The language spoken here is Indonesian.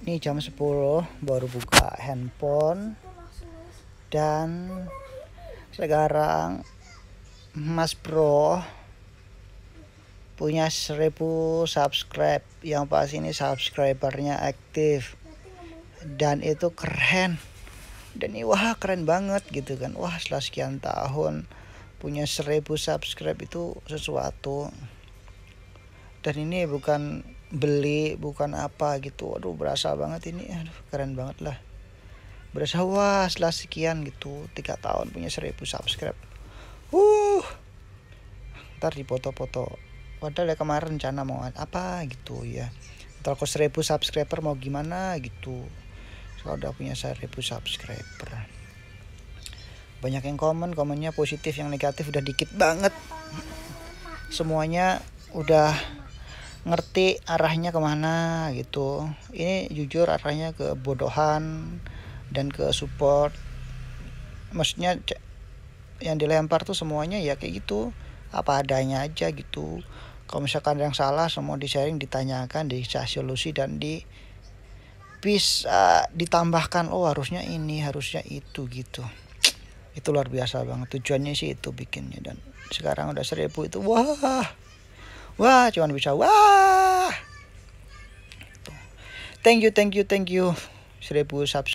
Ini jam 10 baru buka handphone dan sekarang Mas Bro punya 1000 subscribe yang pas ini subscribernya aktif dan itu keren dan ini wah keren banget gitu kan wah setelah sekian tahun punya 1000 subscribe itu sesuatu dan ini bukan beli bukan apa gitu aduh berasa banget ini aduh keren banget lah berasa wah setelah sekian gitu tiga tahun punya 1000 subscribe uh ntar dipoto-foto padahal ya kemarin rencana mau apa gitu ya ntar kalau 1000 subscriber mau gimana gitu kalau udah punya 1000 subscriber banyak yang komen komennya positif yang negatif udah dikit banget semuanya udah ngerti arahnya kemana gitu ini jujur arahnya ke bodohan dan ke support maksudnya yang dilempar tuh semuanya ya kayak gitu apa adanya aja gitu kalau misalkan yang salah semua di sharing ditanyakan dicari solusi dan di bisa ditambahkan oh harusnya ini harusnya itu gitu itu luar biasa banget tujuannya sih itu bikinnya dan sekarang udah seribu itu wah wah cuman bisa wah thank you thank you thank you seribu subscribe